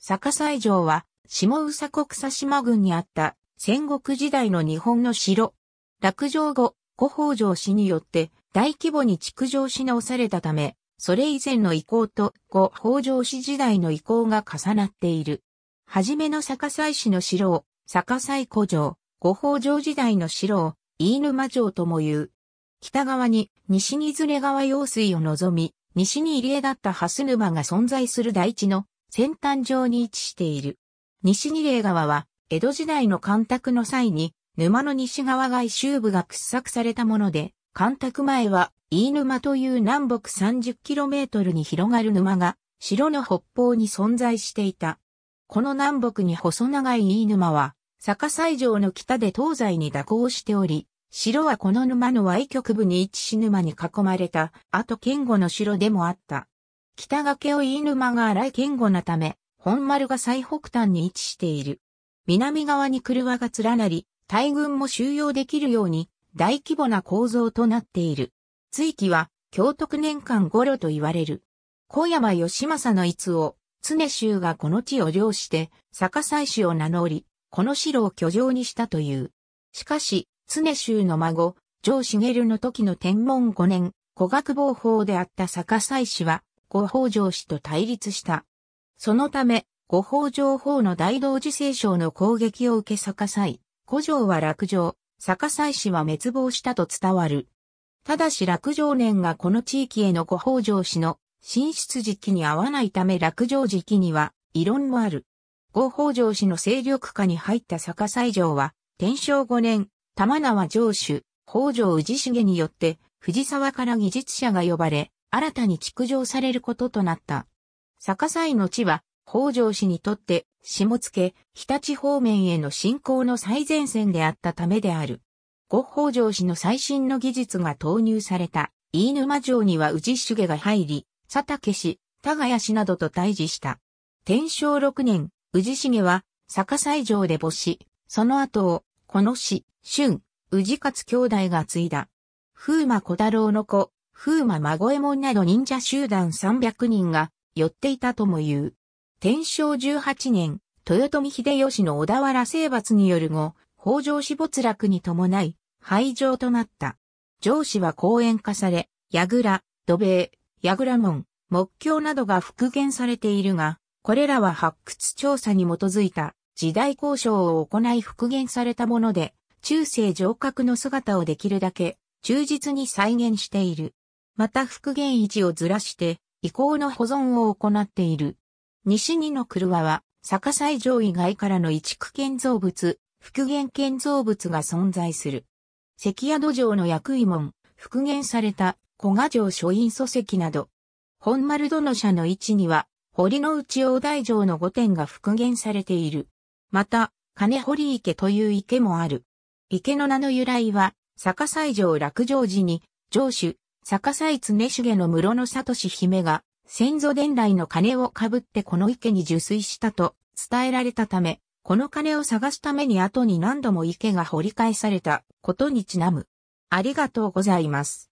坂西城は、下宇佐国佐島郡にあった戦国時代の日本の城。落城後、古宝城氏によって大規模に築城し直されたため、それ以前の遺構と古宝城氏時代の遺構が重なっている。はじめの坂西市の城を、坂西古城、古宝城時代の城を、飯沼城とも言う。北側に西にずれ川用水を望み、西に入江だった蓮沼が存在する大地の先端上に位置している。西二霊川は、江戸時代の干拓の際に、沼の西側外周部が掘削されたもので、干拓前は、飯沼という南北 30km に広がる沼が、城の北方に存在していた。この南北に細長い飯沼は、坂西城の北で東西に蛇行しており、城はこの沼の歪曲部に位置し沼に囲まれた、あと堅固の城でもあった。北崖を飯沼が荒い堅固なため、本丸が最北端に位置している。南側に車が連なり、大軍も収容できるように大規模な構造となっている。追記は、京徳年間五路と言われる。小山義政の逸を、常州がこの地を領して、坂西市を名乗り、この城を居城にしたという。しかし、常州の孫、城茂の時の天文5年、古学防法であった坂西氏は、五北条氏と対立した。そのため、五北条法の大同寺聖将の攻撃を受け逆さい、古城は落城、逆さ氏は滅亡したと伝わる。ただし落城年がこの地域への五北条氏の進出時期に合わないため落城時期には異論もある。五北条氏の勢力下に入った逆西城は、天正5年、玉縄城主、北条氏重によって、藤沢から技術者が呼ばれ、新たに築城されることとなった。坂西の地は、北条氏にとって、下野、日立方面への信仰の最前線であったためである。後北条氏の最新の技術が投入された、飯沼城には宇治主家が入り、佐竹氏、田谷氏などと対峙した。天正6年、宇治重は、坂西城で没し、その後を、この氏、春、宇治勝兄弟が継いだ。風魔小太郎の子、風魔孫右衛門など忍者集団300人が寄っていたとも言う。天正18年、豊臣秀吉の小田原征伐による後、北条氏没落に伴い、廃城となった。城司は公園化され、櫓、土塀、櫓門、木橋などが復元されているが、これらは発掘調査に基づいた時代交渉を行い復元されたもので、中世城郭の姿をできるだけ忠実に再現している。また復元位置をずらして、遺構の保存を行っている。西二の車は、逆西城以外からの移築建造物、復元建造物が存在する。関宿城の役位門、復元された古賀城書院礎石など、本丸殿社の位置には、堀の内大台城の御殿が復元されている。また、金堀池という池もある。池の名の由来は、逆西城落城時に、城主、逆さ井常重の室野し姫が、先祖伝来の金をかぶってこの池に受水したと伝えられたため、この金を探すために後に何度も池が掘り返されたことにちなむ。ありがとうございます。